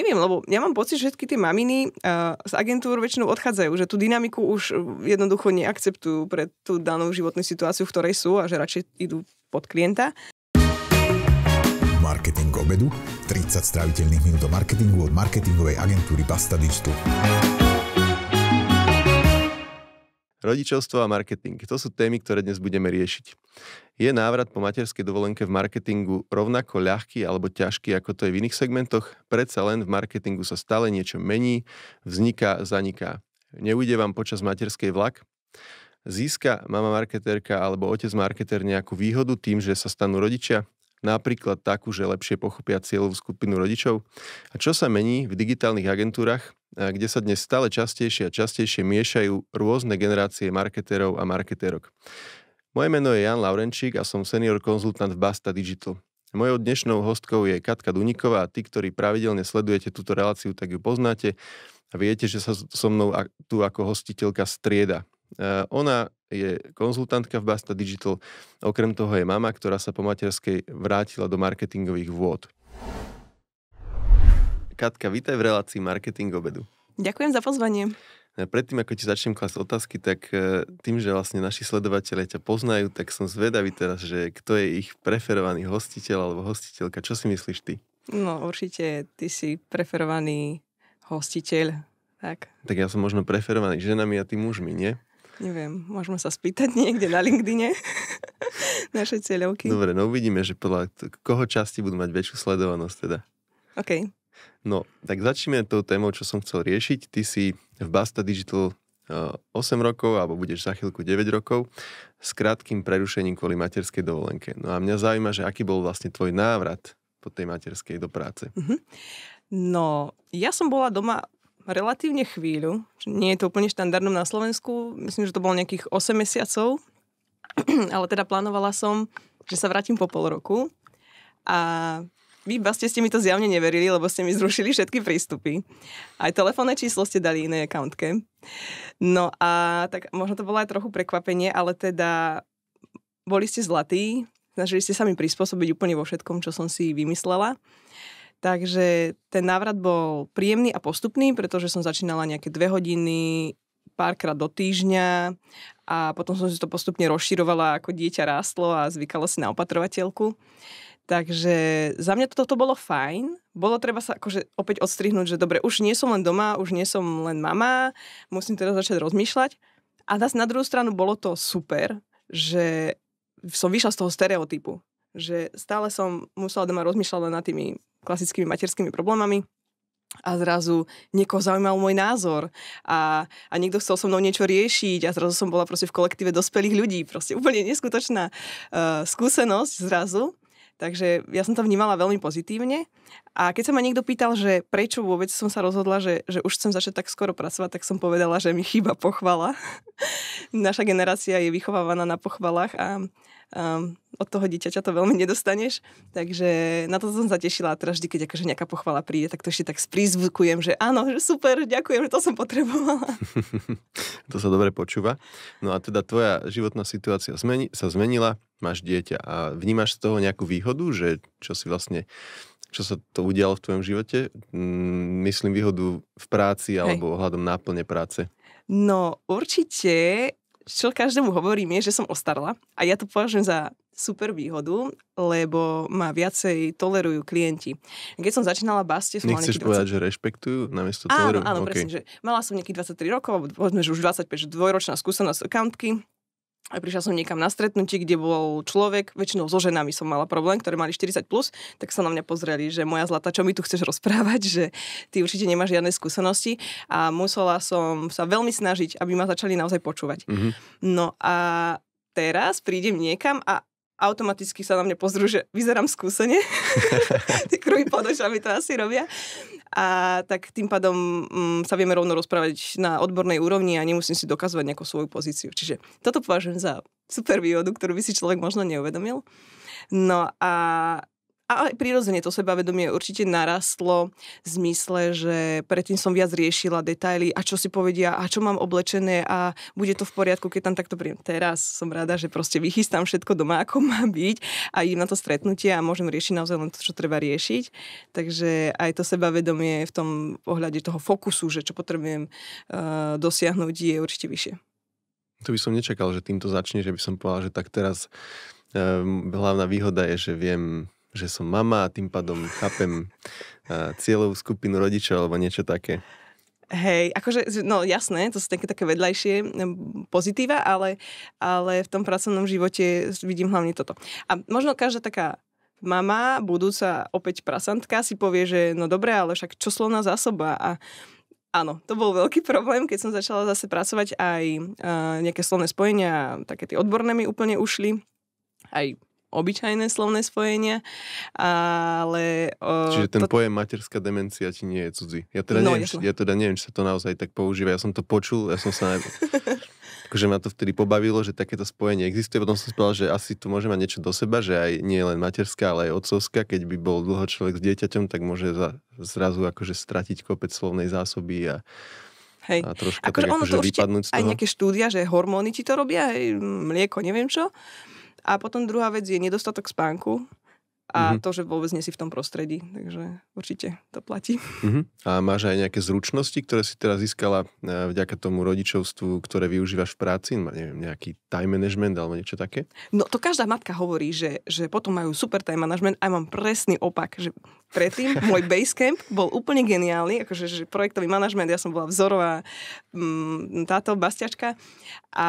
Neviem, lebo ja mám pocit, že všetky tie maminy uh, z agentúr väčšinou odchádzajú, že tú dynamiku už jednoducho neakceptujú pre tú danú životnú situáciu, v ktorej sú a že radšej idú pod klienta. Marketing obedu. 30 stráviteľných minút do marketingu od marketingovej agentúry Basta Digital. Rodičovstvo a marketing. To sú témy, ktoré dnes budeme riešiť. Je návrat po materskej dovolenke v marketingu rovnako ľahký alebo ťažký, ako to je v iných segmentoch? Predsa len v marketingu sa stále niečo mení, vzniká, zaniká. Neujde vám počas materskej vlak? Získa mama marketérka alebo otec marketér nejakú výhodu tým, že sa stanú rodičia? Napríklad takú, že lepšie pochopia cieľovú skupinu rodičov? A čo sa mení v digitálnych agentúrach? kde sa dnes stále častejšie a častejšie miešajú rôzne generácie marketérov a marketérok. Moje meno je Jan Laurenčík a som senior konzultant v Basta Digital. Mojou dnešnou hostkou je Katka Duniková a tí, ktorí pravidelne sledujete túto reláciu, tak ju poznáte a viete, že sa so mnou tu ako hostiteľka strieda. E, ona je konzultantka v Basta Digital, okrem toho je mama, ktorá sa po materskej vrátila do marketingových vôd. Katka, vítaj v relácii Marketing obedu. Ďakujem za pozvanie. E, predtým, ako ti začnem klasť otázky, tak e, tým, že vlastne naši sledovateľe ťa poznajú, tak som zvedavý teraz, že kto je ich preferovaný hostiteľ alebo hostiteľka. Čo si myslíš ty? No určite, ty si preferovaný hostiteľ. Tak. tak ja som možno preferovaný ženami a tým mužmi, nie? Neviem, môžeme sa spýtať niekde na LinkedIne naše cieľovky. Dobre, no uvidíme, že podľa koho časti budú mať väčšiu sledovanosť teda. OK. No, tak začneme tou témou, čo som chcel riešiť. Ty si v Basta Digital 8 eh, rokov, alebo budeš za chvíľku 9 rokov, s krátkým prerušením kvôli materskej dovolenke. No a mňa zaujíma, že aký bol vlastne tvoj návrat po tej materskej do práce. Mhm. No, ja som bola doma relatívne chvíľu, nie je to úplne štandardom na Slovensku, myslím, že to bolo nejakých 8 mesiacov, ale teda plánovala som, že sa vrátim po pol roku a vy baste ste mi to zjavne neverili, lebo ste mi zrušili všetky prístupy. Aj telefónne číslo ste dali inej akauntke. No a tak možno to bolo aj trochu prekvapenie, ale teda boli ste zlatí, snažili ste sa mi prispôsobiť úplne vo všetkom, čo som si vymyslela. Takže ten návrat bol príjemný a postupný, pretože som začínala nejaké dve hodiny, párkrát do týždňa a potom som si to postupne rozširovala, ako dieťa rástlo a zvykalo si na opatrovateľku. Takže za mňa toto bolo fajn. Bolo treba sa akože opäť odstrihnúť, že dobre, už nie som len doma, už nie som len mama, musím teraz začať rozmýšľať. A zase na druhú stranu bolo to super, že som vyšla z toho stereotypu, že stále som musela doma rozmýšľať len nad tými klasickými materskými problémami a zrazu niekoho zaujímal môj názor a, a niekto chcel so mnou niečo riešiť a zrazu som bola proste v kolektíve dospelých ľudí, proste úplne neskutočná uh, skúsenosť zrazu Takže ja som to vnímala veľmi pozitívne. A keď sa ma niekto pýtal, že prečo vôbec som sa rozhodla, že, že už chcem začať tak skoro pracovať, tak som povedala, že mi chýba pochvala. Naša generácia je vychovávaná na pochvalách a um, od toho dieťaťa to veľmi nedostaneš. Takže na to som sa tešila a teraz vždy, keď akože nejaká pochvala príde, tak to ešte tak sprízvukujem, že áno, že super, ďakujem, že to som potrebovala. to sa dobre počúva. No a teda tvoja životná situácia zmeni- sa zmenila, máš dieťa a vnímaš z toho nejakú výhodu, že čo si vlastne čo sa to udialo v tvojom živote? Mm, myslím výhodu v práci alebo ohľadom náplne práce. No určite čo každému hovorím, je, že som ostarla a ja to považujem za super výhodu, lebo ma viacej tolerujú klienti. Keď som začínala baste, som Nechceš mala 20... povedať, že rešpektujú namiesto toho. Áno, áno okay. presne, že mala som nejakých 23 rokov, povedzme, že už 25, že dvojročná skúsenosť kantky, a prišla som niekam na stretnutí, kde bol človek, väčšinou so ženami som mala problém, ktoré mali 40+, plus, tak sa na mňa pozreli, že moja zlata, čo mi tu chceš rozprávať, že ty určite nemáš žiadne skúsenosti a musela som sa veľmi snažiť, aby ma začali naozaj počúvať. Mm-hmm. No a teraz prídem niekam a automaticky sa na mne pozrú, že vyzerám skúsenie. Tí kruhy pod očami to asi robia. A tak tým pádom mm, sa vieme rovno rozprávať na odbornej úrovni a nemusím si dokazovať nejakú svoju pozíciu. Čiže toto považujem za super výhodu, ktorú by si človek možno neuvedomil. No a a aj prirodzene to sebavedomie určite narastlo v zmysle, že predtým som viac riešila detaily a čo si povedia a čo mám oblečené a bude to v poriadku, keď tam takto príjem. Teraz som rada, že proste vychystám všetko doma, ako má byť a idem na to stretnutie a môžem riešiť naozaj len to, čo treba riešiť. Takže aj to sebavedomie v tom ohľade toho fokusu, že čo potrebujem uh, dosiahnuť, je určite vyššie. To by som nečakal, že týmto začne, že by som povedal, že tak teraz um, hlavná výhoda je, že viem že som mama a tým pádom chápem cieľovú skupinu rodičov alebo niečo také. Hej, akože, no jasné, to sú také, také vedľajšie pozitíva, ale, ale v tom pracovnom živote vidím hlavne toto. A možno každá taká mama, budúca opäť prasantka si povie, že no dobre, ale však čo slovná zásoba a Áno, to bol veľký problém, keď som začala zase pracovať aj uh, nejaké slovné spojenia, také tie odborné mi úplne ušli, aj obyčajné slovné spojenia, ale... O, Čiže ten to... pojem materská demencia ti nie je cudzí. Ja teda, no, neviem, jasno. ja teda neviem, či sa to naozaj tak používa. Ja som to počul, ja som sa... Takže ma to vtedy pobavilo, že takéto spojenie existuje. Potom som povedal, že asi to môže mať niečo do seba, že aj nie len materská, ale aj otcovská. Keď by bol dlho človek s dieťaťom, tak môže za, zrazu akože stratiť kopec slovnej zásoby a Hej. A troška akože tak, ono akože to toho. aj nejaké štúdia, že hormóny ti to robia, hej, mlieko, neviem čo. A potom druhá vec je nedostatok spánku a mm-hmm. to, že vôbec nie si v tom prostredí. Takže určite to platí. Mm-hmm. A máš aj nejaké zručnosti, ktoré si teraz získala eh, vďaka tomu rodičovstvu, ktoré využívaš v práci? Neviem, nejaký time management alebo niečo také? No to každá matka hovorí, že, že potom majú super time management a mám presný opak, že predtým môj basecamp bol úplne geniálny, akože že projektový manažment, ja som bola vzorová m, mm, táto bastiačka a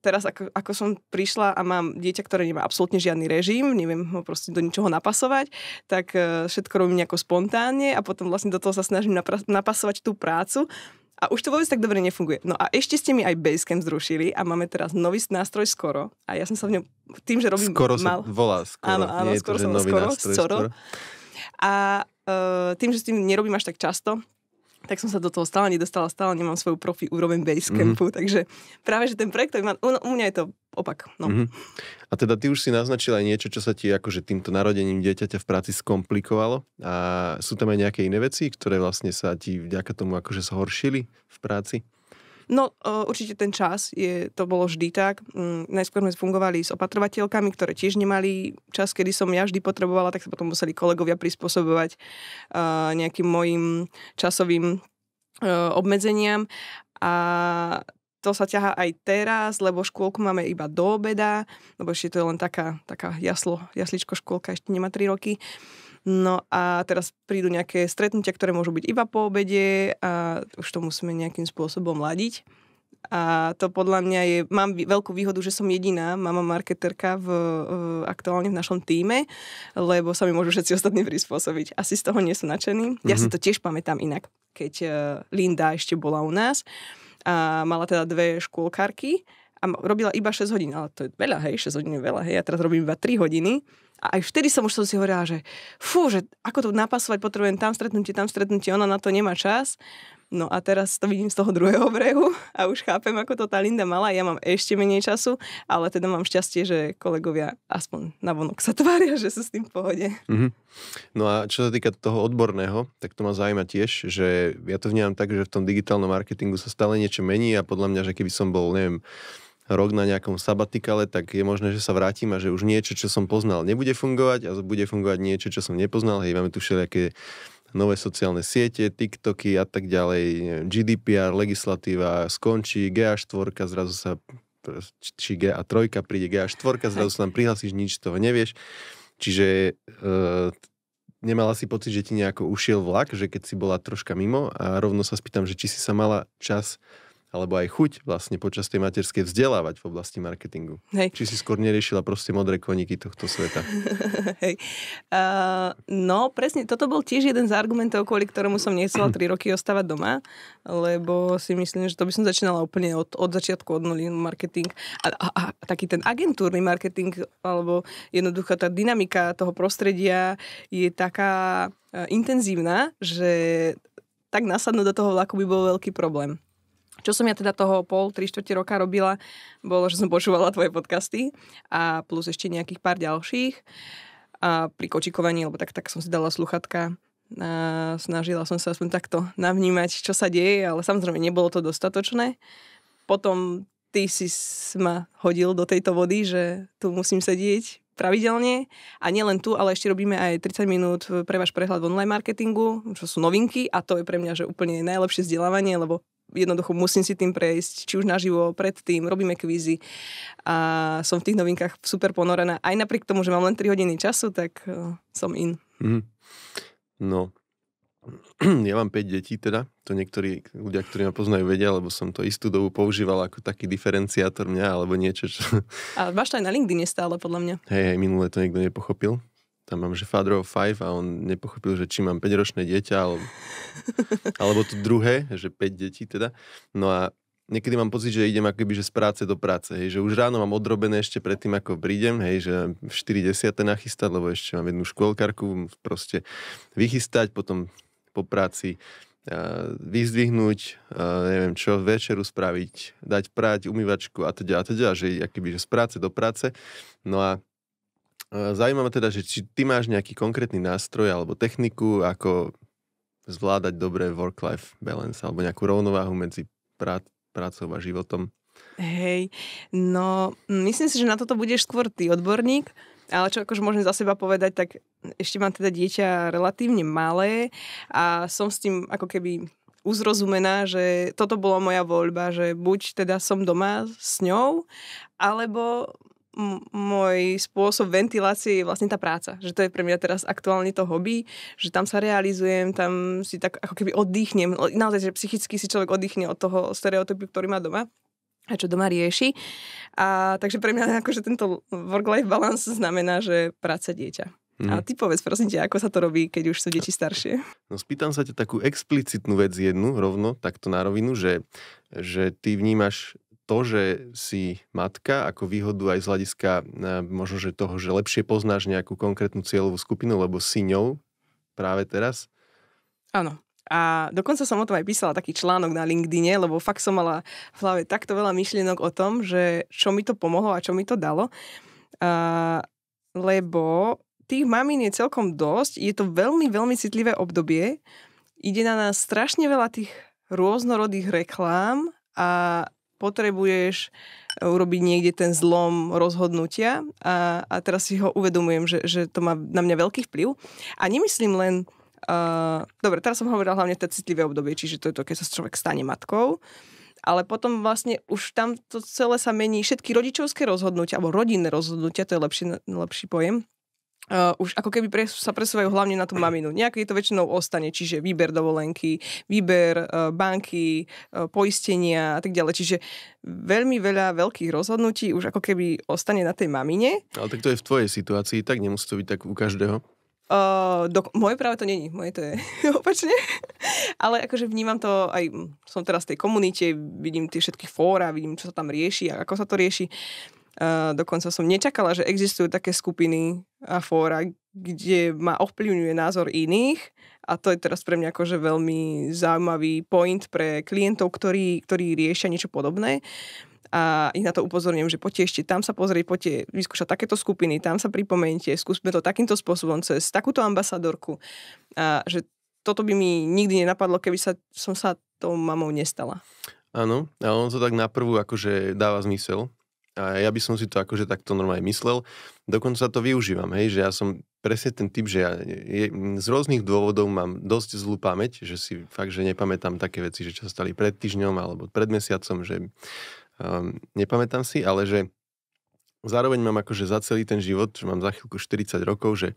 teraz ako, ako som prišla a mám dieťa, ktoré nemá absolútne žiadny režim, neviem ho proste do ničoho napasovať, tak e, všetko robím nejako spontánne a potom vlastne do toho sa snažím napra- napasovať tú prácu. A už to vôbec tak dobre nefunguje. No a ešte ste mi aj Basecamp zrušili a máme teraz nový nástroj Skoro. A ja som sa v ňom, tým, že robím skoro mal... Skoro volá Skoro. Áno, áno, Nie skoro to, som nový skoro, nástroj, skoro. skoro. A uh, tým, že s tým nerobím až tak často, tak som sa do toho stále nedostala, stále nemám svoju profi úroveň Basecampu, mhm. mm. takže práve, že ten projekt, má, u mňa je to opak. No. Mm. A teda ty už si naznačila aj niečo, čo sa ti akože týmto narodením dieťaťa v práci skomplikovalo a sú tam aj nejaké iné veci, ktoré vlastne sa ti vďaka tomu akože zhoršili v práci? No, e, určite ten čas, je, to bolo vždy tak. Mm, najskôr sme fungovali s opatrovateľkami, ktoré tiež nemali čas, kedy som ja vždy potrebovala, tak sa potom museli kolegovia prispôsobovať e, nejakým mojim časovým e, obmedzeniam. A to sa ťaha aj teraz, lebo škôlku máme iba do obeda, lebo ešte to je len taká, taká jaslo, jasličko škôlka, ešte nemá 3 roky. Uh, No a teraz prídu nejaké stretnutia, ktoré môžu byť iba po obede a už to musíme nejakým spôsobom ladiť. A to podľa mňa je, mám veľkú výhodu, že som jediná mama marketerka v, v, aktuálne v našom týme, lebo sa mi môžu všetci ostatní prispôsobiť. Asi z toho nie sú nadšení. Mm-hmm. Ja si mhm. to tiež pamätám inak, keď e, Linda ešte bola u nás a mala teda dve škôlkarky a robila iba 6 hodín, ale to je veľa, hej, 6 hodín je veľa, hej, ja teraz robím iba 3 hodiny a aj vtedy som už som si hovorila, že fú, že ako to napasovať, potrebujem tam stretnutie, tam stretnutie, ona na to nemá čas. No a teraz to vidím z toho druhého brehu a už chápem, ako to tá Linda mala. Ja mám ešte menej času, ale teda mám šťastie, že kolegovia aspoň vonok sa tvária, že sú s tým v pohode. Mm-hmm. No a čo sa týka toho odborného, tak to ma zaujíma tiež, že ja to vnímam tak, že v tom digitálnom marketingu sa stále niečo mení a podľa mňa, že keby som bol, neviem, rok na nejakom sabatikale, tak je možné, že sa vrátim a že už niečo, čo som poznal, nebude fungovať a bude fungovať niečo, čo som nepoznal. Hej, máme tu všelijaké nové sociálne siete, TikToky a tak ďalej, GDPR, legislatíva skončí, GA4, zrazu sa či GA3 príde, GA4, zrazu sa tam prihlasíš, nič z toho nevieš. Čiže e, nemala si pocit, že ti nejako ušiel vlak, že keď si bola troška mimo a rovno sa spýtam, že či si sa mala čas alebo aj chuť vlastne počas tej materskej vzdelávať v oblasti marketingu. Hej. Či si skôr neriešila proste modré koníky tohto sveta. Hej. Uh, no, presne, toto bol tiež jeden z argumentov, kvôli ktorému som nechcela 3 roky ostávať doma, lebo si myslím, že to by som začínala úplne od, od začiatku, od nuly marketing. A, a, a taký ten agentúrny marketing, alebo jednoduchá tá dynamika toho prostredia je taká uh, intenzívna, že tak nasadnúť do toho vlaku by bol veľký problém. Čo som ja teda toho pol, tri štvrte roka robila, bolo, že som počúvala tvoje podcasty a plus ešte nejakých pár ďalších. A pri kočikovaní, lebo tak, tak som si dala sluchatka a snažila som sa aspoň takto navnímať, čo sa deje, ale samozrejme nebolo to dostatočné. Potom ty si ma hodil do tejto vody, že tu musím sedieť pravidelne a nielen tu, ale ešte robíme aj 30 minút e, pre váš prehľad v online marketingu, čo sú novinky a to je pre mňa že úplne najlepšie vzdelávanie, lebo jednoducho musím si tým prejsť, či už naživo, predtým, robíme kvízy a som v tých novinkách super ponorená. Aj napriek tomu, že mám len 3 hodiny času, tak eh, som in. Mm. No, ja mám 5 detí teda, to niektorí ľudia, ktorí ma poznajú, vedia, lebo som to istú dobu používal ako taký diferenciátor mňa, alebo niečo, čo... A máš to aj na LinkedIn stále, podľa mňa. Hej, hej, minule to niekto nepochopil tam mám, že Father of Five a on nepochopil, že či mám 5-ročné dieťa, alebo, alebo to druhé, že 5 detí teda. No a niekedy mám pocit, že idem akoby, že z práce do práce, hej, že už ráno mám odrobené ešte predtým, ako prídem, hej, že 40 nachystať, lebo ešte mám jednu škôlkarku, proste vychystať, potom po práci vyzdvihnúť, neviem čo, večeru spraviť, dať prať, umývačku a teda, a teda, že akoby, že z práce do práce. No a Eh, zaujímavé teda, že či ty máš nejaký konkrétny nástroj alebo techniku, ako zvládať dobré work-life balance alebo nejakú rovnováhu medzi prá- prácou a životom. Hej, no myslím si, že na toto budeš skôr ty odborník, ale čo akože môžem za seba povedať, tak ešte mám teda dieťa relatívne malé a som s tým ako keby uzrozumená, že toto bola moja voľba, že buď teda som doma s ňou, alebo môj spôsob ventilácie je vlastne tá práca. Že to je pre mňa teraz aktuálne to hobby, že tam sa realizujem, tam si tak ako keby oddychnem. Naozaj, že psychicky si človek oddychne od toho stereotypu, ktorý má doma a čo doma rieši. A, takže pre mňa akože tento work-life balance znamená, že práca dieťa. Hmm. A ty povedz, prosím ťa, ako sa to robí, keď už sú deti staršie? No spýtam sa ťa takú explicitnú vec jednu, rovno, takto na rovinu, že, že ty vnímaš to, že si matka, ako výhodu aj z hľadiska eh, možno, že toho, že lepšie poznáš nejakú konkrétnu cieľovú skupinu, lebo si ňou práve teraz? Áno. A dokonca som o tom aj písala taký článok na LinkedIn, lebo fakt som mala v hlave takto veľa myšlienok o tom, že čo mi to pomohlo a čo mi to dalo. A, lebo tých mamín je celkom dosť, je to veľmi, veľmi citlivé obdobie, ide na nás strašne veľa tých rôznorodých reklám a potrebuješ eh, urobiť niekde ten zlom rozhodnutia a, a teraz si ho uvedomujem, že, že to má na mňa veľký vplyv. A nemyslím len... Uh, dobre, teraz som hovorila hlavne to citlivé obdobie, čiže to je to, keď sa človek stane matkou, ale potom vlastne už tam to celé sa mení, všetky rodičovské rozhodnutia, alebo rodinné rozhodnutia, to je lepší, lepší pojem, uh, už ako keby pres, sa presúvajú hlavne na tú maminu. Nejaký to väčšinou ostane, čiže výber dovolenky, výber uh, banky, uh, poistenia a tak ďalej. Čiže veľmi veľa veľkých rozhodnutí už ako keby ostane na tej mamine. Ale tak to je v tvojej situácii, tak nemusí to byť tak u každého. Uh, do, moje práve to není, moje to je opačne, ale akože vnímam to aj, hm, som teraz v tej komunite, vidím tie všetky fóra, vidím, čo sa tam rieši a ako sa to rieši. Eh, dokonca som nečakala, že existujú také skupiny a fóra, kde ma ovplyvňuje názor iných a to je teraz pre mňa akože veľmi zaujímavý point pre klientov, ktorí, ktorí riešia niečo podobné a ich na to upozorňujem, že poďte ešte tam sa pozrieť, poďte vyskúšať takéto skupiny, tam sa pripomente, skúsme to takýmto spôsobom cez takúto ambasadorku. A že toto by mi nikdy nenapadlo, keby sa, som sa tou mamou nestala. Áno, a on to tak na prvú akože dáva zmysel, a ja by som si to akože takto normálne myslel. Dokonca to využívam, hej, že ja som presne ten typ, že ja je, z rôznych dôvodov mám dosť zlú pamäť, že si fakt, že nepamätám také veci, že čo stali pred týždňom alebo pred mesiacom, že um, nepamätám si, ale že zároveň mám akože za celý ten život, že mám za chvíľku 40 rokov, že,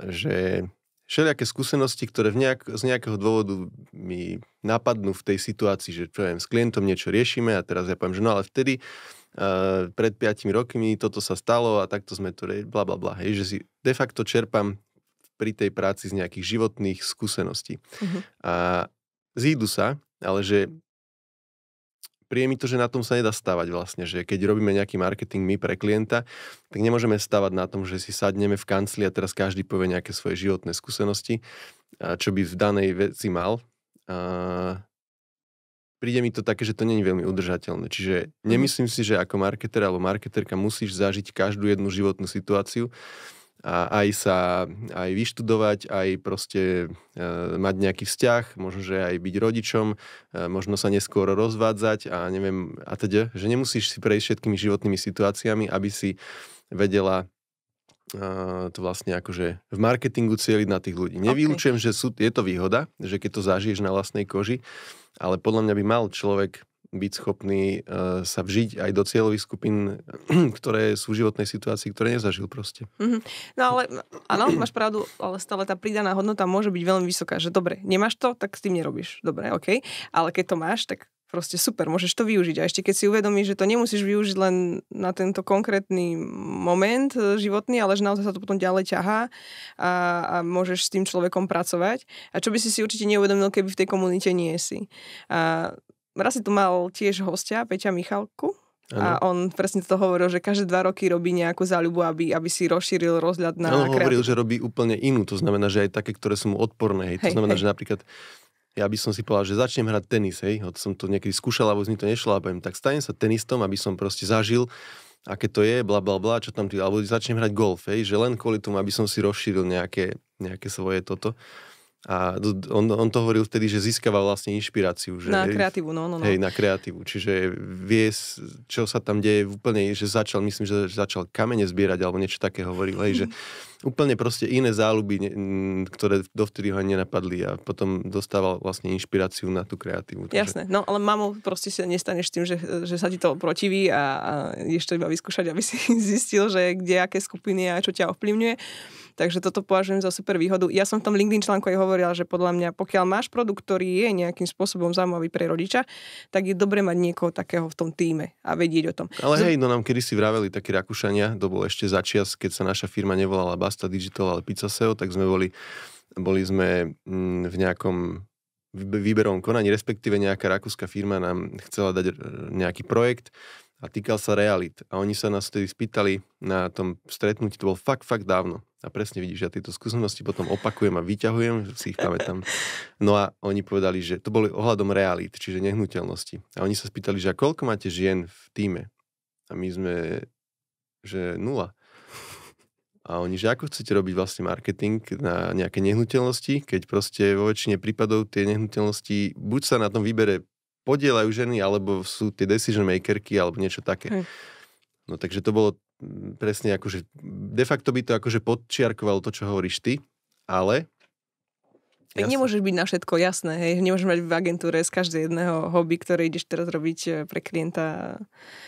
že všelijaké skúsenosti, ktoré v nejak, z nejakého dôvodu mi napadnú v tej situácii, že čo ja viem, s klientom niečo riešime a teraz ja poviem, že no ale vtedy uh, pred 5 rokmi toto sa stalo a takto sme tu, bla bla bla. Hej, že si de facto čerpám pri tej práci z nejakých životných skúseností. Uh-huh. A zídu sa, ale že príje mi to, že na tom sa nedá stavať vlastne, že keď robíme nejaký marketing my pre klienta, tak nemôžeme stavať na tom, že si sadneme v kancli a teraz každý povie nejaké svoje životné skúsenosti, čo by v danej veci mal príde mi to také, že to není veľmi udržateľné. Čiže mhm. nemyslím si, že ako marketer alebo marketerka musíš zažiť každú jednu životnú situáciu a aj sa aj vyštudovať, aj proste e, mať nejaký vzťah, možno, že aj byť rodičom, e, možno sa neskôr rozvádzať a neviem, a teda, že nemusíš si prejsť všetkými životnými situáciami, aby si vedela e, to vlastne akože v marketingu cieliť na tých ľudí. Nevylučujem, okay. že sú, je to výhoda, že keď to zažiješ na vlastnej koži, ale podľa mňa by mal človek byť schopný eh, sa vžiť aj do cieľových skupín, ktoré sú v životnej situácii, ktoré nezažil proste. Mm-hmm. No ale áno, máš pravdu, ale stále tá pridaná hodnota môže byť veľmi vysoká, že dobre, nemáš to, tak s tým nerobíš. Dobre, OK. Ale keď to máš, tak proste super, môžeš to využiť. A ešte keď si uvedomíš, že to nemusíš využiť len na tento konkrétny moment e, životný, ale že naozaj sa to potom ďalej ťahá a, a môžeš s tým človekom pracovať. A čo by si si určite neuvedomil, keby v tej komunite nie si. A raz si tu mal tiež hostia, Peťa Michalku, Ano. A on presne to hovoril, že každé dva roky robí nejakú záľubu, aby, aby si rozšíril rozhľad na... On hovoril, že robí úplne inú, to znamená, že aj také, ktoré sú mu odporné. Hej. hej to znamená, hej. že napríklad ja by som si povedal, že začnem hrať tenis, hej, Od som to niekedy skúšal, alebo z to nešlo, a poviem, tak stanem sa tenistom, aby som proste zažil, aké to je, bla bla bla, čo tam, tý, alebo začnem hrať golf, hej, že len kvôli tomu, aby som si rozšíril nejaké, nejaké svoje toto. A on, on to hovoril vtedy, že získava vlastne inšpiráciu. Že, na kreatívu, no, no, no. Hej, na kreatívu. Čiže vie, čo sa tam deje úplne, že začal, myslím, že začal kamene zbierať, alebo niečo také hovoril, hej, že úplne proste iné záľuby, ktoré dovtedy ho ani nenapadli a potom dostával vlastne inšpiráciu na tú kreatívu. Takže... Jasné, no ale mamo, proste sa nestaneš tým, že, že sa ti to protiví a, a ešte iba vyskúšať, aby si zistil, že kde, aké skupiny a čo ťa ovplyvňuje. Takže toto považujem za super výhodu. Ja som v tom LinkedIn článku aj hovorila, že podľa mňa, pokiaľ máš produkt, ktorý je nejakým spôsobom zaujímavý pre rodiča, tak je dobre mať niekoho takého v tom týme a vedieť o tom. Ale Z... hej, no nám kedy si vraveli takí Rakúšania, to bolo ešte začias, keď sa naša firma nevolala Pasta Digital, ale Pizza SEO, tak sme boli, boli sme mm, v nejakom výberovom konaní, respektíve nejaká rakúska firma nám chcela dať e, nejaký projekt a týkal sa realit. A oni sa nás vtedy spýtali na tom stretnutí, to bol fakt, fakt dávno. A presne vidíš, ja tieto skúsenosti potom opakujem a vyťahujem, si ich pamätám. No a oni povedali, že to boli ohľadom realit, čiže nehnuteľnosti. A oni sa spýtali, že a koľko máte žien v týme? A my sme, že nula. A oni, že ako chcete robiť vlastne marketing na nejaké nehnuteľnosti, keď proste vo väčšine prípadov tie nehnuteľnosti buď sa na tom výbere podielajú ženy, alebo sú tie decision makerky, alebo niečo také. Hm. No takže to bolo mm, presne akože, de facto by to akože podčiarkovalo to, čo hovoríš ty, ale tak jasné. nemôžeš byť na všetko jasné, hej. Nemôžeš mať v agentúre z každého jedného hobby, ktoré ideš teraz robiť e, pre klienta.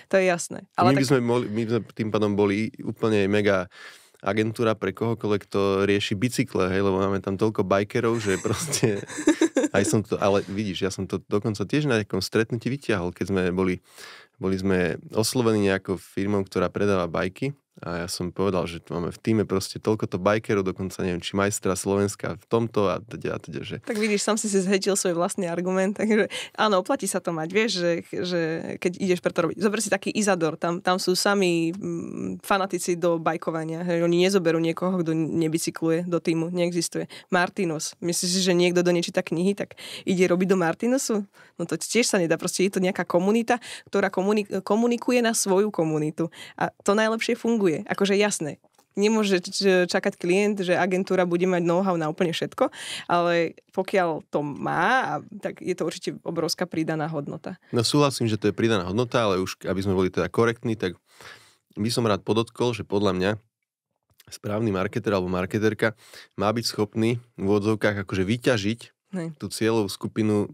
To je jasné. Ale my, tak... by sme mohli, my by sme tým pádom boli úplne mega agentúra pre kohokoľvek, kto rieši bicykle, hej, lebo máme tam toľko bajkerov, že proste... Aj som to, ale vidíš, ja som to dokonca tiež na nejakom stretnutí vyťahol, keď sme boli, boli sme oslovení nejakou firmou, ktorá predáva bajky a ja som povedal, že máme v týme proste toľkoto bajkerov, dokonca neviem, či majstra Slovenska v tomto a teda, a teda, že... Tak vidíš, sám si si zhetil svoj vlastný argument, takže áno, oplatí sa to mať, vieš, že, že keď ideš pre to robiť. Zober si taký Izador, tam, tam sú sami mm, fanatici do bajkovania, hej, oni nezoberú niekoho, kto nebicykluje do týmu, neexistuje. Martinus, myslíš si, že niekto do nečíta knihy, tak ide robiť do Martinusu? No to tiež sa nedá, proste je to nejaká komunita, ktorá komunikuje na svoju komunitu a to najlepšie funguje funguje. Akože jasné, nemôže čakať klient, že agentúra bude mať know-how na úplne všetko, ale pokiaľ to má, tak je to určite obrovská pridaná hodnota. No súhlasím, že to je pridaná hodnota, ale už aby sme boli teda korektní, tak by som rád podotkol, že podľa mňa správny marketer alebo marketerka má byť schopný v odzovkách akože vyťažiť Ne. tú cieľovú skupinu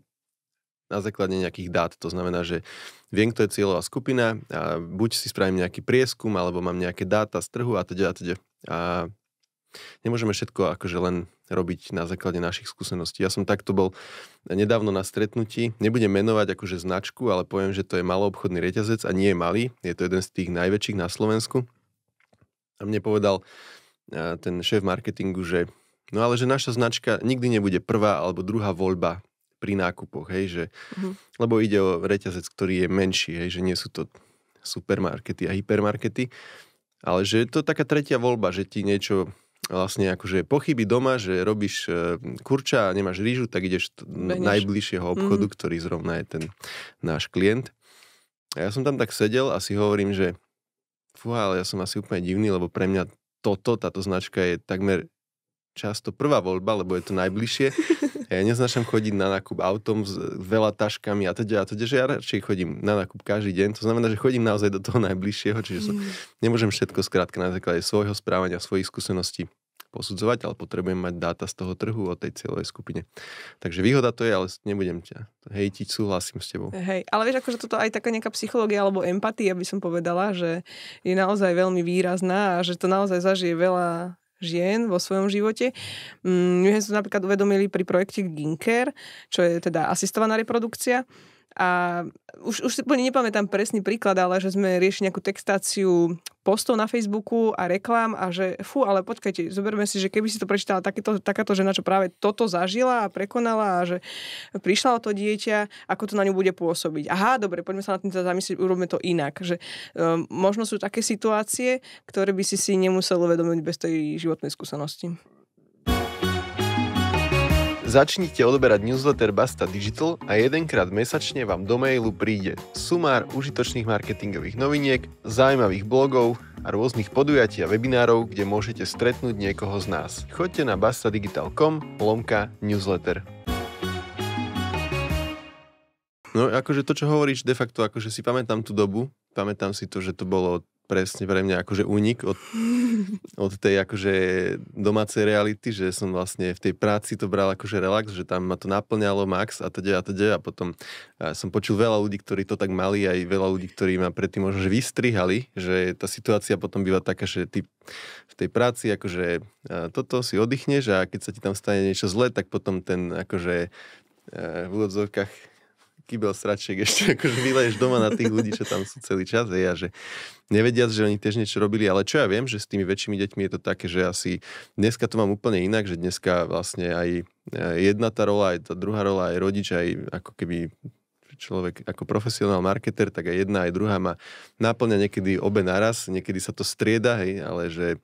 na základe nejakých dát. To znamená, že viem, kto je cieľová skupina a buď si spravím nejaký prieskum, alebo mám nejaké dáta z trhu a teda a teda. A nemôžeme všetko akože len robiť na základe našich skúseností. Ja som takto bol nedávno na stretnutí, nebudem menovať akože značku, ale poviem, že to je maloobchodný reťazec a nie je malý, je to jeden z tých najväčších na Slovensku. A mne povedal e, ten šéf marketingu, že no ale že naša značka nikdy nebude prvá alebo druhá voľba pri nákupoch, hej, že, uh-huh. lebo ide o reťazec, ktorý je menší, hej, že nie sú to supermarkety a hypermarkety, ale že je to taká tretia voľba, že ti niečo vlastne akože pochybí doma, že robíš e, kurča a nemáš rýžu, tak ideš do najbližšieho obchodu, uh-huh. ktorý zrovna je ten náš klient. A ja som tam tak sedel a si hovorím, že fúha, ale ja som asi úplne divný, lebo pre mňa toto, táto značka je takmer často prvá voľba, lebo je to najbližšie. Ja neznášam chodiť na nákup autom s veľa taškami a teda, a teda, že ja radšej chodím na nákup každý deň. To znamená, že chodím naozaj do toho najbližšieho, čiže som, mm. nemôžem všetko skrátka na základe svojho správania, svojich skúseností posudzovať, ale potrebujem mať dáta z toho trhu o tej celej skupine. Takže výhoda to je, ale nebudem ťa hejtiť, súhlasím s tebou. Hej, ale vieš, akože toto aj taká nejaká psychológia alebo empatia, by som povedala, že je naozaj veľmi výrazná a že to naozaj zažije veľa žien vo svojom živote. Mm, my sme sa napríklad uvedomili pri projekte Ginker, čo je teda asistovaná reprodukcia, a už, už si úplne nepamätám presný príklad, ale že sme riešili nejakú textáciu postov na Facebooku a reklám a že fú, ale počkajte, zoberme si, že keby si to prečítala takéto, takáto žena, čo práve toto zažila a prekonala a že prišla o to dieťa, ako to na ňu bude pôsobiť. Aha, dobre, poďme sa na tým teda zamyslieť, urobme to inak. Že, um, možno sú také situácie, ktoré by si si nemusel uvedomiť bez tej životnej skúsenosti. Začnite odberať newsletter Basta Digital a jedenkrát mesačne vám do mailu príde sumár užitočných marketingových noviniek, zaujímavých blogov a rôznych podujatí a webinárov, kde môžete stretnúť niekoho z nás. Choďte na bastadigital.com lomka newsletter. No akože to, čo hovoríš de facto, akože si pamätám tú dobu, pamätám si to, že to bolo presne pre mňa akože únik od, od tej akože domácej reality, že som vlastne v tej práci to bral akože relax, že tam ma to naplňalo max a teda a teda a potom a som počul veľa ľudí, ktorí to tak mali, aj veľa ľudí, ktorí ma predtým možno že vystrihali, že tá situácia potom býva taká, že ty v tej práci akože toto si oddychneš a keď sa ti tam stane niečo zlé, tak potom ten akože e, v úvodzovkách kybel sračiek ešte akože vyleješ doma na tých ľudí, čo tam sú celý čas hej, a že nevedia, že oni tiež niečo robili, ale čo ja viem, že s tými väčšími deťmi je to také, že asi dneska to mám úplne inak, že dneska vlastne aj eh, jedna tá rola, aj tá druhá rola, aj rodič, aj ako keby človek ako profesionál marketer, tak aj jedna, aj druhá má náplňa niekedy obe naraz, niekedy sa to strieda, hej, ale že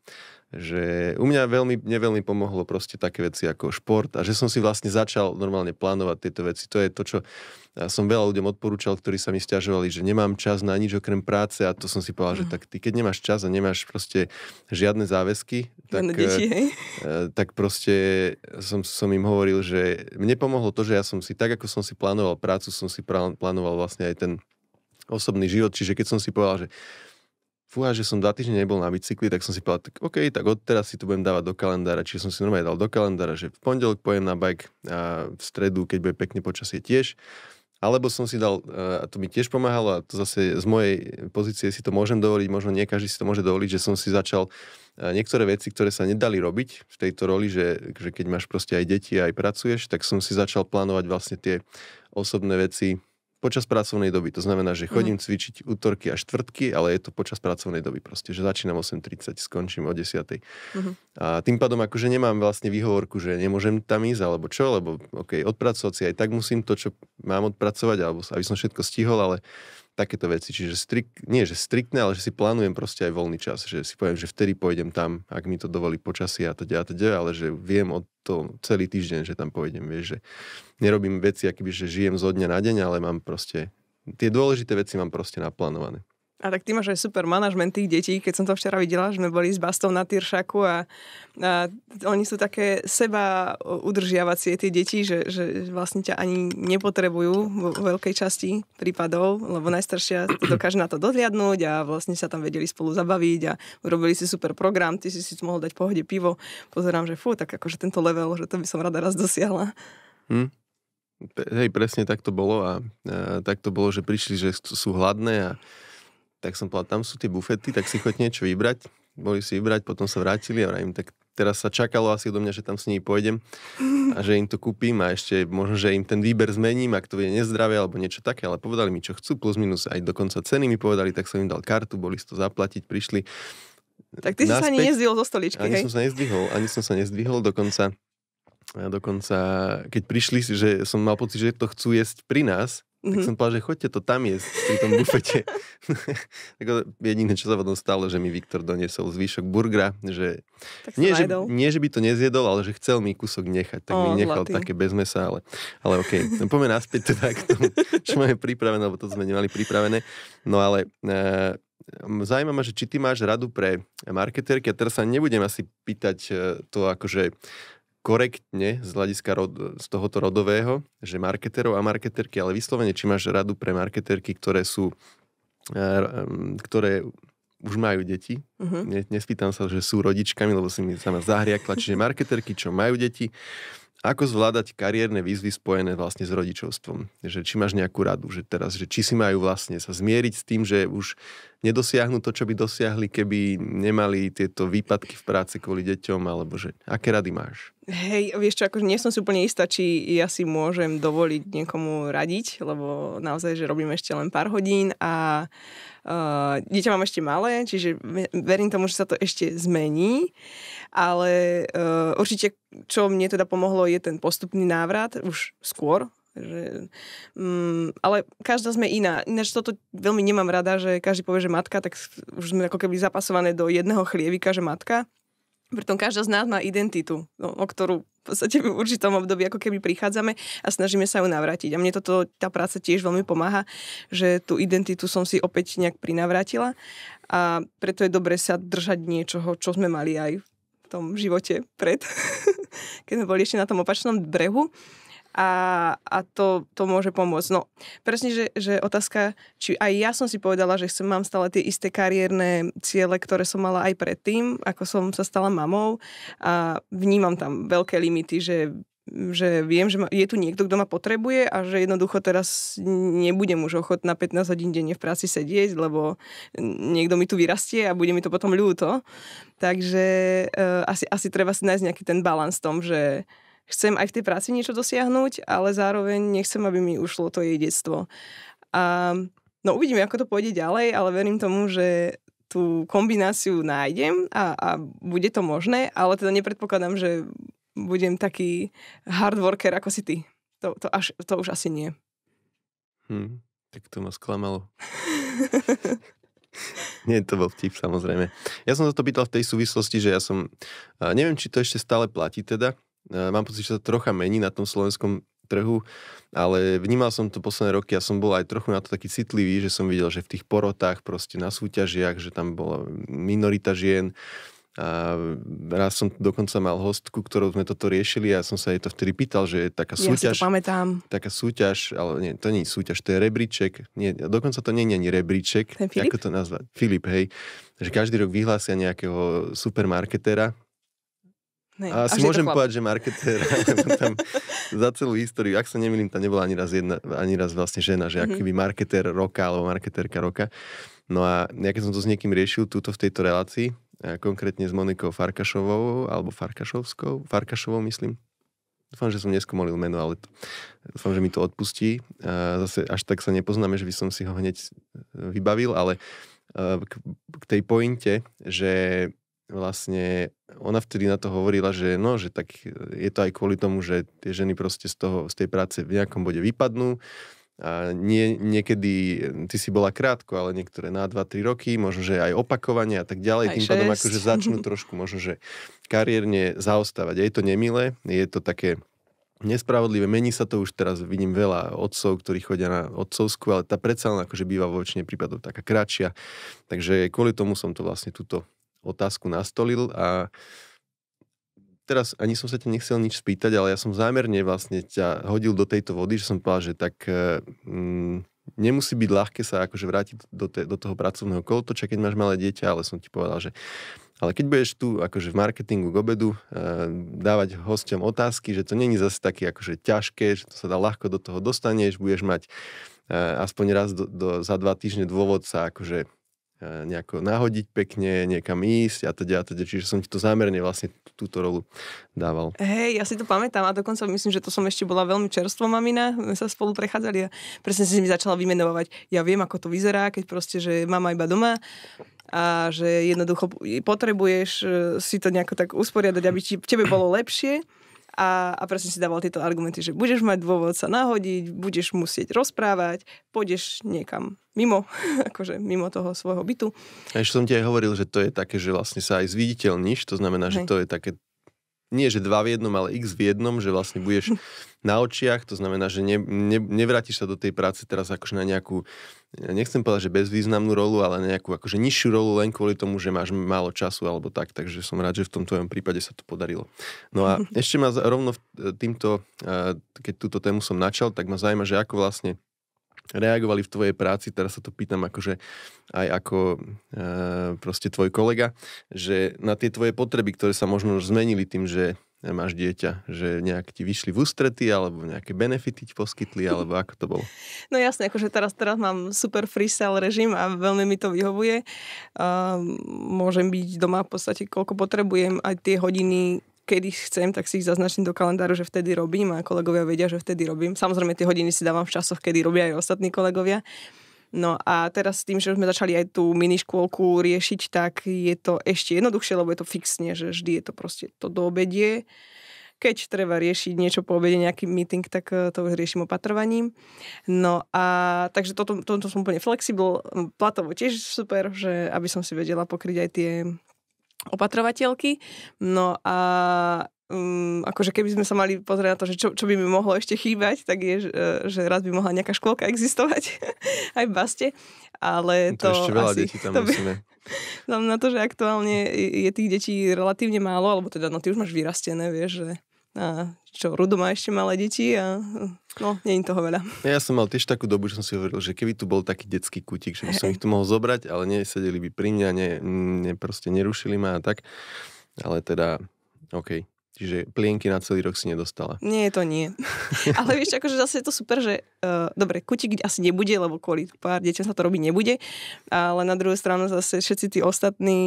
že u mňa veľmi, neveľmi pomohlo proste také veci ako šport a že som si vlastne začal normálne plánovať tieto veci. To je to, čo som veľa ľuďom odporúčal, ktorí sa mi stiažovali, že nemám čas na nič okrem práce a to som si povedal, že mm. tak ty keď nemáš čas a nemáš proste žiadne záväzky, tak, deti, eh, eh, tak proste som, som im hovoril, že mne pomohlo to, že ja som si tak, ako som si plánoval prácu, som si plánoval vlastne aj ten osobný život, čiže keď som si povedal, že fúha, že som dva týždne nebol na bicykli, tak som si povedal, tak OK, tak odteraz si to budem dávať do kalendára. Čiže som si normálne dal do kalendára, že v pondelok pojem na bike a v stredu, keď bude pekne počasie tiež. Alebo som si dal, eh, a to mi tiež pomáhalo, a to zase z mojej pozície si to môžem dovoliť, možno nie každý si to môže dovoliť, že som si začal eh, niektoré veci, ktoré sa nedali robiť v tejto roli, že, že keď máš proste aj deti a aj pracuješ, tak som si začal plánovať vlastne tie osobné veci, počas pracovnej doby. To znamená, že chodím mm. cvičiť útorky a štvrtky, ale je to počas pracovnej doby proste, že začínam 8.30, skončím o 10.00. Mm-hmm. A tým pádom akože nemám vlastne výhovorku, že nemôžem tam ísť alebo čo, lebo okay, odpracovať si aj tak musím to, čo mám odpracovať, alebo aby som všetko stihol, ale takéto veci. Čiže strik, nie že striktné, ale že si plánujem proste aj voľný čas. Že si poviem, že vtedy pôjdem tam, ak mi to dovolí počasie a teda a teda, ale že viem o to celý týždeň, že tam pôjdem. Vieš, že nerobím veci, akýby, že žijem zo dňa na deň, ale mám proste tie dôležité veci mám proste naplánované. A tak ty máš aj super manažment tých detí. Keď som to včera videla, že sme boli s Bastou na Tyršaku a, a oni sú také seba udržiavacie tie deti, že, že vlastne ťa ani nepotrebujú vo veľkej časti prípadov, lebo najstaršia dokáže na to dohliadnúť a vlastne sa tam vedeli spolu zabaviť a urobili si super program, ty si si mohol dať pohode pivo. Pozerám, že fú, tak akože tento level, že to by som rada raz dosiahla. Hm. Hej, presne tak to bolo a, a tak to bolo, že prišli, že sú hladné a tak som povedal, tam sú tie bufety, tak si choď niečo vybrať. Boli si vybrať, potom sa vrátili a vrajím, tak teraz sa čakalo asi do mňa, že tam s nimi pôjdem a že im to kúpim a ešte možno, že im ten výber zmením, ak to je nezdravé alebo niečo také, ale povedali mi, čo chcú, plus minus aj dokonca ceny mi povedali, tak som im dal kartu, boli si to zaplatiť, prišli. Tak ty naspäť. si sa ani nezdvihol zo stoličky, Ani hej? som sa nezdvihol, ani som sa nezdvihol, dokonca, dokonca keď prišli, že som mal pocit, že to chcú jesť pri nás, Mm-hmm. Tak mhm. som povedal, že choďte to tam jesť pri tom bufete. tak jediné, čo sa potom stalo, že mi Viktor doniesol zvyšok burgera, že tak nie, že nie, že by to nezjedol, ale že chcel mi kúsok nechať, tak oh, mi nechal zlatý. také bez mesa, ale, ale Okay. No, poďme naspäť teda k tomu, čo máme pripravené, lebo to sme nemali pripravené. No ale e, ma, že či ty máš radu pre marketérky, a teraz sa nebudem asi pýtať e, to akože korektne z hľadiska rod, z tohoto rodového, že marketerov a marketerky, ale vyslovene, či máš radu pre marketerky, ktoré sú, e, ktoré už majú deti. Uh-huh. Ne, nespýtam sa, že sú rodičkami, lebo si mi sama zahriakla. Čiže marketerky, čo majú deti, ako zvládať kariérne výzvy spojené vlastne s rodičovstvom. Že či máš nejakú radu, že teraz, že či si majú vlastne sa zmieriť s tým, že už nedosiahnu to, čo by dosiahli, keby nemali tieto výpadky v práci kvôli deťom, alebo že aké rady máš? Hej, vieš čo, akože nie som si úplne istá, či ja si môžem dovoliť niekomu radiť, lebo naozaj, že robím ešte len pár hodín a uh, dieťa mám ešte malé, čiže verím tomu, že sa to ešte zmení, ale uh, určite, čo mne teda pomohlo, je ten postupný návrat už skôr že, mm, ale každá sme iná. Ináč toto veľmi nemám rada, že každý povie, že matka, tak už sme ako keby zapasované do jedného chlievika, že matka. Pritom každá z nás má identitu, no, o ktorú v podstate v určitom období ako keby prichádzame a snažíme sa ju navrátiť. A mne toto, tá práca tiež veľmi pomáha, že tú identitu som si opäť nejak prinavrátila a preto je dobre sa držať niečoho, čo sme mali aj v tom živote pred, keď sme boli ešte na tom opačnom brehu a, a to, to môže pomôcť. No, presne, že, že otázka, či aj ja som si povedala, že chcem, mám stále tie isté kariérne ciele, ktoré som mala aj predtým, ako som sa stala mamou a vnímam tam veľké limity, že že viem, že je tu niekto, kto ma potrebuje a že jednoducho teraz nebudem už ochotná 15 hodín denne v práci sedieť, lebo niekto mi tu vyrastie a bude mi to potom ľúto. Takže e, asi, asi treba si nájsť nejaký ten balans v tom, že, chcem aj v tej práci niečo dosiahnuť, ale zároveň nechcem, aby mi ušlo to jej detstvo. A no uvidíme, ako to pôjde ďalej, ale verím tomu, že tú kombináciu nájdem a, a bude to možné, ale teda nepredpokladám, že budem taký hard worker ako si ty. To, to, až, to už asi nie. Hm, tak to ma sklamalo. Nie, to bol vtip, samozrejme. Ja som sa to pýtal v tej súvislosti, že ja som, neviem, či to ešte stále platí teda, E, mám pocit, že sa to trocha mení na tom slovenskom trhu, ale vnímal som to posledné roky a som bol aj trochu na to taký citlivý, že som videl, že v tých porotách proste na súťažiach, že tam bola minorita žien, a raz som dokonca mal hostku, ktorou sme toto riešili a som sa jej to vtedy pýtal, že je taká súťaž. Ja si to pamätám. Taká súťaž, ale nie, to nie je súťaž, to je rebríček. Nie, dokonca to nie je ani rebríček. Ten Filip? Ako to nazvať? Filip, hej. Že každý rok vyhlásia nejakého supermarketera Hej, a si môžem povedať, že marketér, tam za celú históriu, ak sa nemýlim, tam nebola ani raz, jedna, ani raz vlastne žena, že mm-hmm. by marketér roka alebo marketérka roka. No a ja keď som to s niekým riešil túto v tejto relácii, konkrétne s Monikou Farkašovou, alebo Farkašovskou, Farkašovou myslím, Dúfam, že som neskomolil meno, ale to, dúfam, že mi to odpustí. A zase až tak sa nepoznáme, že by som si ho hneď e, vybavil, ale e, k, k tej pointe, že vlastne ona vtedy na to hovorila, že no, že tak je to aj kvôli tomu, že tie ženy proste z, toho, z tej práce v nejakom bode vypadnú a nie, niekedy, ty si bola krátko, ale niektoré na 2-3 roky, možno, že aj opakovanie a tak ďalej, aj tým 6. pádom akože začnú trošku možno, že kariérne zaostávať. A je to nemilé, je to také nespravodlivé, mení sa to už teraz, vidím veľa otcov, ktorí chodia na otcovskú, ale tá predsa len akože býva vo väčšine prípadov taká kratšia. Takže kvôli tomu som to vlastne túto otázku nastolil a teraz ani som sa ťa nechcel nič spýtať, ale ja som zámerne vlastne ťa hodil do tejto vody, že som povedal, že tak eh, mm, nemusí byť ľahké sa akože vrátiť do, te, do toho pracovného kolotoča, keď máš malé dieťa, ale som ti povedal, že ale keď budeš tu akože v marketingu k obedu e, dávať hosťom otázky, že to není zase také akože ťažké, že to sa dá ľahko do toho dostaneš, budeš mať e, aspoň raz do, do, za dva týždne dôvod sa akože Eh, nejako nahodiť pekne, niekam ísť a teda, a teda. Čiže som ti to zámerne vlastne túto rolu dával. Hej, ja si to pamätám a dokonca myslím, že to som ešte bola veľmi čerstvo mamina, my sa spolu prechádzali a presne si mi začala vymenovať. Ja viem, ako to vyzerá, keď proste, že mama iba doma a že jednoducho potrebuješ eh, si to nejako tak usporiadať, aby ti, tebe bolo lepšie a, a presne si dával tieto argumenty, že budeš mať dôvod sa nahodiť, budeš musieť rozprávať, pôjdeš niekam mimo, akože mimo toho svojho bytu. A ešte som ti aj hovoril, že to je také, že vlastne sa aj zviditeľníš, to znamená, Hej. že to je také nie že dva v jednom, ale x v jednom, že vlastne budeš na očiach, to znamená, že ne, ne, nevrátiš sa do tej práce teraz akože na nejakú, nechcem povedať, že bezvýznamnú rolu, ale nejakú akože nižšiu rolu len kvôli tomu, že máš málo času alebo tak, takže som rád, že v tom tvojom prípade sa to podarilo. No a ešte ma rovno e, týmto, e, keď túto tému som načal, tak ma zaujíma, že ako vlastne reagovali v tvojej práci, teraz sa to pýtam akože aj ako e, proste tvoj kolega, že na tie tvoje potreby, ktoré sa možno zmenili tým, že máš dieťa, že nejak ti vyšli v ústrety, alebo nejaké benefity ti poskytli, alebo ako to bolo? No jasne, akože teraz, teraz mám super freestyle režim a veľmi mi to vyhovuje. Ehm, môžem byť doma v podstate koľko potrebujem, aj tie hodiny, kedy chcem, tak si ich zaznačím do kalendáru, že vtedy robím a kolegovia vedia, že vtedy robím. Samozrejme, tie hodiny si dávam v časoch, kedy robia aj ostatní kolegovia. No a teraz s tým, že sme začali aj tú mini škôlku riešiť, tak je to ešte jednoduchšie, lebo je to fixne, že vždy je to proste to do obedie. Keď treba riešiť niečo po obede, nejaký meeting, tak eh, to už riešim opatrovaním. No a takže toto, toto som úplne flexibil, platovo tiež super, že aby som si vedela pokryť aj tie opatrovateľky. No a um, akože keby sme sa mali pozrieť na to, že čo, čo by mi mohlo ešte chýbať, tak je, že e, raz by mohla nejaká škôlka existovať aj v baste, ale no to, to ešte veľa asi, detí tam musíme. Znamená to, že aktuálne je tých detí relatívne málo, alebo teda no ty už máš vyrastené, vieš, že a čo, Rudo má ešte malé deti a no, nie je toho veľa. Ja som mal tiež takú dobu, že som si hovoril, že keby tu bol taký detský kútik, že by som ich tu mohol zobrať, ale nesedeli by pri mňa, ne, ne, proste nerušili ma a tak. Ale teda, Okay. Čiže plienky na celý rok si nedostala. Nie, to nie. Ale vieš, akože zase je to super, že uh, dobre, kutík asi nebude, lebo kvôli pár deťom sa to robiť nebude, ale na druhej strane zase všetci tí ostatní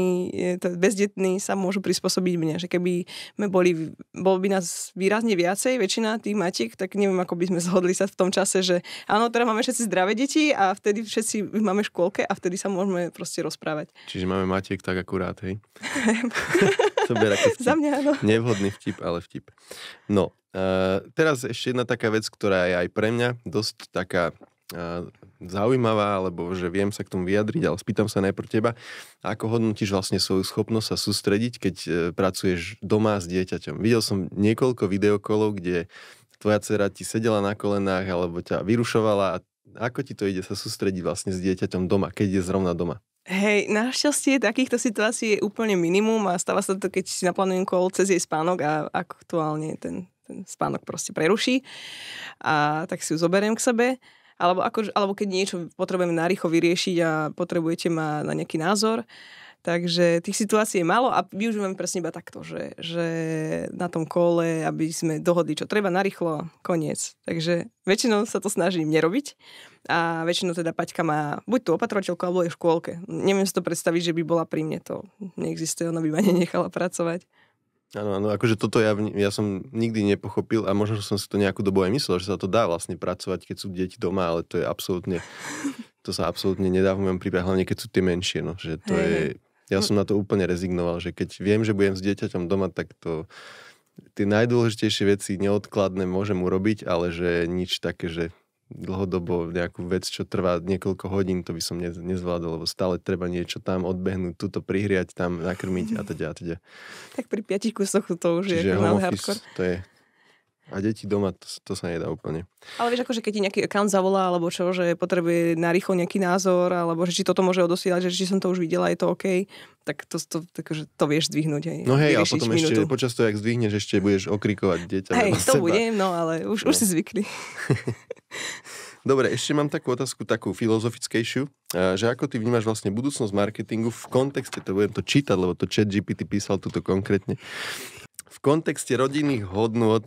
e, bezdetní sa môžu prispôsobiť mne, že keby sme boli, bol by nás výrazne viacej, väčšina tých matiek, tak neviem, ako by sme zhodli sa v tom čase, že áno, teraz máme všetci zdravé deti a vtedy všetci máme škôlke a vtedy sa môžeme proste rozprávať. Čiže máme matiek tak akurát, hej? To ako vtip. Za mňa áno. Nevhodný vtip, ale vtip. No, uh, teraz ešte jedna taká vec, ktorá je aj pre mňa dosť taká uh, zaujímavá, alebo že viem sa k tomu vyjadriť, ale spýtam sa najprv teba, ako hodnotíš vlastne svoju schopnosť sa sústrediť, keď uh, pracuješ doma s dieťaťom. Videl som niekoľko videokolov, kde tvoja dcera ti sedela na kolenách alebo ťa vyrušovala a ako ti to ide sa sústrediť vlastne s dieťaťom doma, keď je zrovna doma? Hej, našťastie takýchto situácií je úplne minimum a stáva sa to, keď si naplánujem kol cez jej spánok a aktuálne ten, ten spánok proste preruší a tak si ju zoberiem k sebe. Alebo, ako, alebo keď niečo potrebujem narýchlo vyriešiť a potrebujete ma na nejaký názor, Takže tých situácií je málo a využívame presne iba takto, že, že na tom kole, aby sme dohodli, čo treba narýchlo, koniec. Takže väčšinou sa to snažím nerobiť a väčšinou teda Paťka má buď tú opatrovateľku, alebo je v škôlke. Neviem si to predstaviť, že by bola pri mne, to neexistuje, ona by ma nenechala pracovať. Áno, áno, akože toto ja, ja som nikdy nepochopil a možno som si to nejakú dobu aj myslel, že sa to dá vlastne pracovať, keď sú deti doma, ale to je absolútne, to sa absolútne nedá v mojom prípade, hlavne keď sú tie menšie, no, že to hey. je ja hm. som na to úplne rezignoval, že keď viem, že budem s dieťaťom doma, tak to tie najdôležitejšie veci neodkladné môžem urobiť, ale že nič také, že dlhodobo nejakú vec, čo trvá niekoľko hodín, to by som nezvládol, lebo stále treba niečo tam odbehnúť, túto prihriať, tam nakrmiť a teda a teda. Tak pri piatich kusoch to už Čiže je home office, to je a deti doma, to, to sa nedá úplne. Ale vieš, akože keď ti nejaký account zavolá, alebo čo, že potrebuje narýchlo nejaký názor, alebo že či toto môže odosielať, že či som to už videla, je to OK, tak to, to, že to vieš zdvihnúť. Aj, No hej, a potom minútu. ešte počas toho, jak zdvihneš, ešte budeš okrikovať dieťa. Hej, to seba. budem, no ale už, no. už si zvykli. Dobre, ešte mám takú otázku, takú filozofickejšiu, že ako ty vnímaš vlastne budúcnosť marketingu v kontexte, to budem to čítať, lebo to chat GPT písal tuto konkrétne, v kontexte rodinných hodnôt,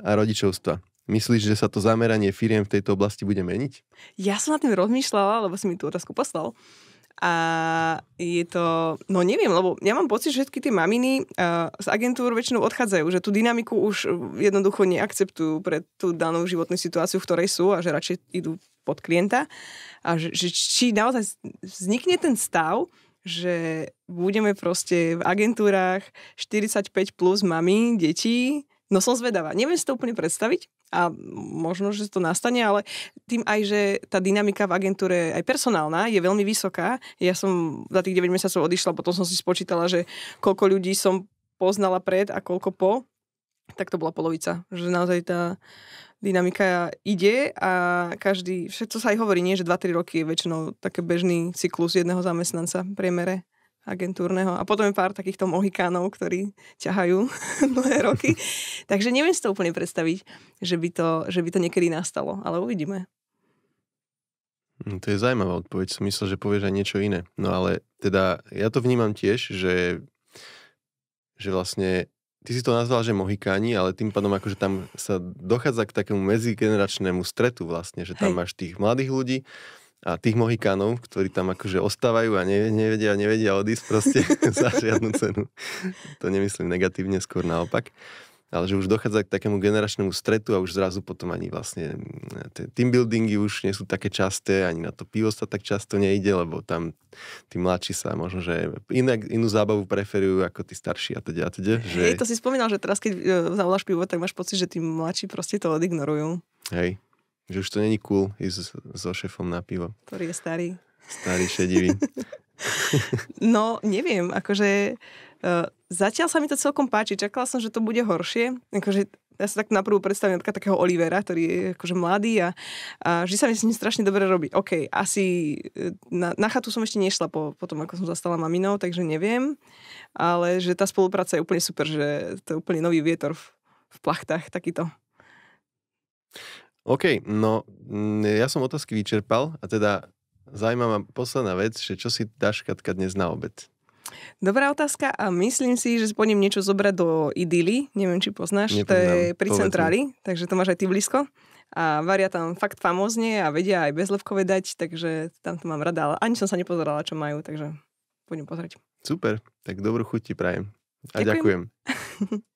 a rodičovstva. Myslíš, že sa to zameranie firiem v tejto oblasti bude meniť? Ja som nad tým rozmýšľala, lebo si mi tú otázku poslal. A je to, no neviem, lebo ja mám pocit, že všetky tie maminy uh, z agentúr väčšinou odchádzajú, že tú dynamiku už jednoducho neakceptujú pre tú danú životnú situáciu, v ktorej sú a že radšej idú pod klienta. A že, že či naozaj vznikne ten stav, že budeme proste v agentúrach 45 plus mami, detí, No som zvedavá. Neviem si to úplne predstaviť a možno, že to nastane, ale tým aj, že tá dynamika v agentúre aj personálna je veľmi vysoká. Ja som za tých 9 mesiacov odišla, potom som si spočítala, že koľko ľudí som poznala pred a koľko po, tak to bola polovica. Že naozaj tá dynamika ide a každý, všetko sa aj hovorí, nie, že 2-3 roky je väčšinou také bežný cyklus jedného zamestnanca v priemere agentúrneho. A potom je pár takýchto mohikánov, ktorí ťahajú dlhé roky. Takže neviem si to úplne predstaviť, že by to, že by to niekedy nastalo, ale uvidíme. No, to je zaujímavá odpoveď. Som myslel, že povieš aj niečo iné. No ale teda ja to vnímam tiež, že, že vlastne ty si to nazval, že mohikáni, ale tým pádom akože tam sa dochádza k takému medzigeneračnému stretu vlastne, že tam Hej. máš tých mladých ľudí, a tých Mohikánov, ktorí tam akože ostávajú a nevedia, nevedia odísť proste za žiadnu cenu. To nemyslím negatívne, skôr naopak. Ale že už dochádza k takému generačnému stretu a už zrazu potom ani vlastne mm, tie team buildingy už nie sú také časté, ani na to pivo sa tak často nejde, lebo tam tí mladší sa možno, že inak, inú zábavu preferujú ako tí starší a teda teda. Že... Hej, to si spomínal, že teraz keď e, zavoláš pivo, tak máš pocit, že tí mladší proste to odignorujú. Hej, že už to není cool ísť so šefom na pivo. Ktorý je starý. Starý, šedivý. no, neviem, akože uh, zatiaľ sa mi to celkom páči. Čakala som, že to bude horšie. Akože ja sa tak na prvú predstavím napríklad takého Olivera, ktorý je akože mladý a, a vždy sa mi s ním strašne dobre robí. OK, asi e, na, na chatu som ešte nešla po, po tom, ako som zastala maminou, takže neviem, ale že tá spolupráca je úplne super, že to je úplne nový vietor v, v plachtách takýto. OK, no mm, ja som otázky vyčerpal a teda zaujímavá posledná vec, že čo si dáš Katka dnes na obed? Dobrá otázka a myslím si, že spôjdem niečo zobrať do idyly. neviem, či poznáš, Nepoznám. to je pri centráli, takže to máš aj ty blízko. A varia tam fakt famózne a vedia aj bezlepkové dať, takže tam to mám rada, ale ani som sa nepozerala, čo majú, takže poďme pozrieť. Super, tak dobrú chuť ti prajem. A ďakujem. ďakujem.